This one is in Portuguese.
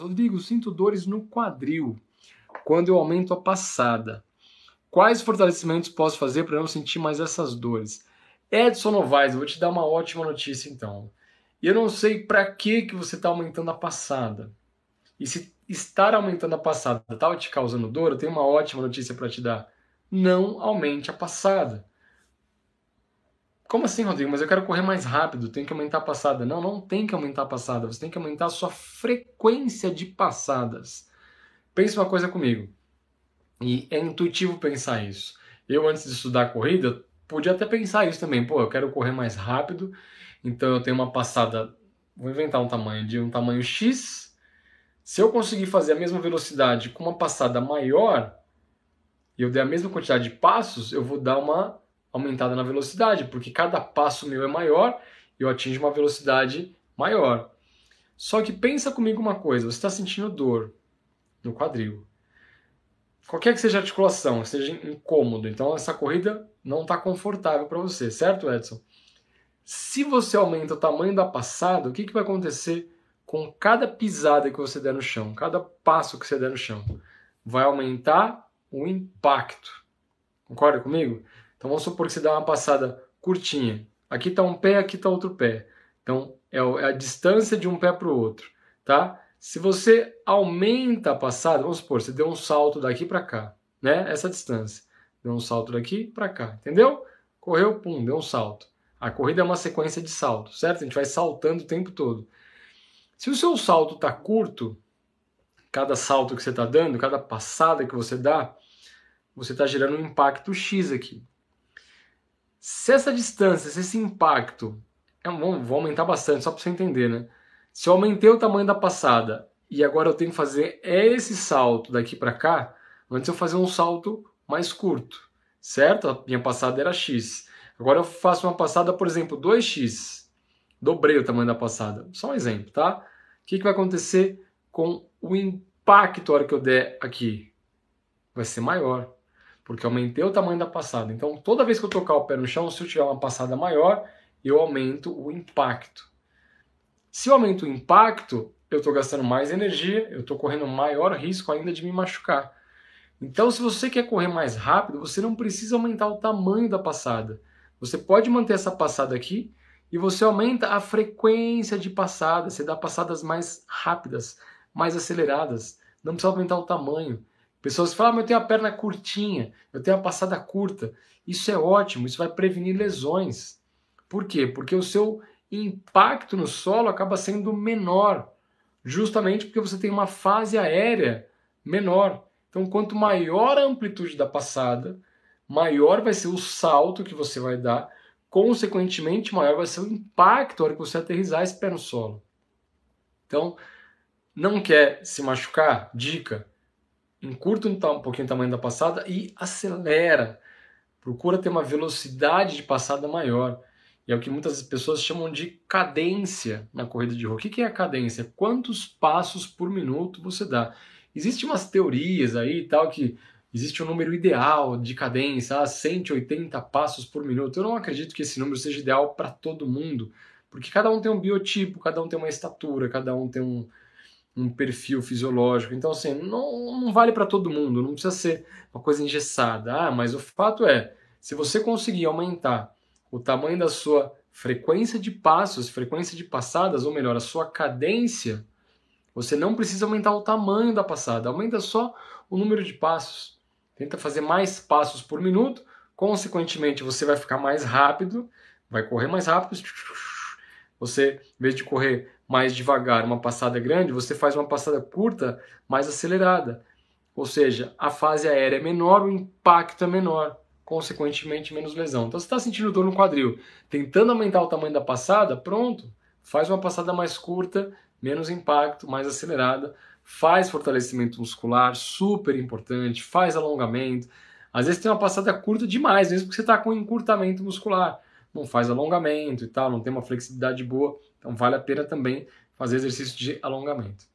Rodrigo, sinto dores no quadril quando eu aumento a passada. Quais fortalecimentos posso fazer para não sentir mais essas dores? Edson Novaes, vou te dar uma ótima notícia então. Eu não sei para que que você está aumentando a passada. E se estar aumentando a passada estava tá te causando dor, eu tenho uma ótima notícia para te dar. Não aumente a passada. Como assim, Rodrigo? Mas eu quero correr mais rápido, Tenho que aumentar a passada. Não, não tem que aumentar a passada, você tem que aumentar a sua frequência de passadas. Pensa uma coisa comigo. E é intuitivo pensar isso. Eu, antes de estudar a corrida, podia até pensar isso também. Pô, eu quero correr mais rápido, então eu tenho uma passada. Vou inventar um tamanho de um tamanho X. Se eu conseguir fazer a mesma velocidade com uma passada maior, e eu der a mesma quantidade de passos, eu vou dar uma aumentada na velocidade, porque cada passo meu é maior, eu atingo uma velocidade maior. Só que pensa comigo uma coisa, você está sentindo dor no quadril. Qualquer que seja a articulação, seja incômodo, então essa corrida não está confortável para você, certo, Edson? Se você aumenta o tamanho da passada, o que, que vai acontecer com cada pisada que você der no chão, cada passo que você der no chão? Vai aumentar o impacto. Concorda comigo? Então vamos supor que você dá uma passada curtinha. Aqui está um pé, aqui está outro pé. Então é, é a distância de um pé para o outro, tá? Se você aumenta a passada, vamos supor, você deu um salto daqui para cá, né? Essa distância. Deu um salto daqui para cá, entendeu? Correu, pum, deu um salto. A corrida é uma sequência de saltos, certo? A gente vai saltando o tempo todo. Se o seu salto está curto, cada salto que você está dando, cada passada que você dá, você está gerando um impacto X aqui. Se essa distância, se esse impacto, é, vou, vou aumentar bastante, só para você entender, né? Se eu aumentei o tamanho da passada e agora eu tenho que fazer esse salto daqui para cá, antes eu fazia um salto mais curto, certo? A minha passada era x. Agora eu faço uma passada, por exemplo, 2x. Dobrei o tamanho da passada. Só um exemplo, tá? O que, que vai acontecer com o impacto a hora que eu der aqui? Vai ser maior porque aumentei o tamanho da passada. Então, toda vez que eu tocar o pé no chão, se eu tiver uma passada maior, eu aumento o impacto. Se eu aumento o impacto, eu estou gastando mais energia, eu estou correndo maior risco ainda de me machucar. Então, se você quer correr mais rápido, você não precisa aumentar o tamanho da passada. Você pode manter essa passada aqui e você aumenta a frequência de passada. Você dá passadas mais rápidas, mais aceleradas. Não precisa aumentar o tamanho. Pessoas falam, ah, mas eu tenho a perna curtinha, eu tenho a passada curta. Isso é ótimo, isso vai prevenir lesões. Por quê? Porque o seu impacto no solo acaba sendo menor, justamente porque você tem uma fase aérea menor. Então, quanto maior a amplitude da passada, maior vai ser o salto que você vai dar, consequentemente, maior vai ser o impacto na hora que você aterrizar esse pé no solo. Então, não quer se machucar? Dica: encurta um, um pouquinho o tamanho da passada e acelera. Procura ter uma velocidade de passada maior. E é o que muitas pessoas chamam de cadência na corrida de rua. O que é a cadência? Quantos passos por minuto você dá? Existem umas teorias aí e tal que existe um número ideal de cadência, 180 ah, passos por minuto. Eu não acredito que esse número seja ideal para todo mundo, porque cada um tem um biotipo, cada um tem uma estatura, cada um tem um, um perfil fisiológico. Então, assim, não, não vale para todo mundo, não precisa ser uma coisa engessada. Ah, mas o fato é, se você conseguir aumentar o tamanho da sua frequência de passos, frequência de passadas, ou melhor, a sua cadência, você não precisa aumentar o tamanho da passada, aumenta só o número de passos. Tenta fazer mais passos por minuto, consequentemente você vai ficar mais rápido, vai correr mais rápido, você, em vez de correr mais devagar, uma passada grande, você faz uma passada curta, mais acelerada. Ou seja, a fase aérea é menor, o impacto é menor, consequentemente menos lesão. Então, se está sentindo dor no quadril, tentando aumentar o tamanho da passada, pronto, faz uma passada mais curta, menos impacto, mais acelerada, faz fortalecimento muscular, super importante, faz alongamento. Às vezes tem uma passada curta demais, mesmo que você está com encurtamento muscular não faz alongamento e tal, não tem uma flexibilidade boa, então vale a pena também fazer exercício de alongamento.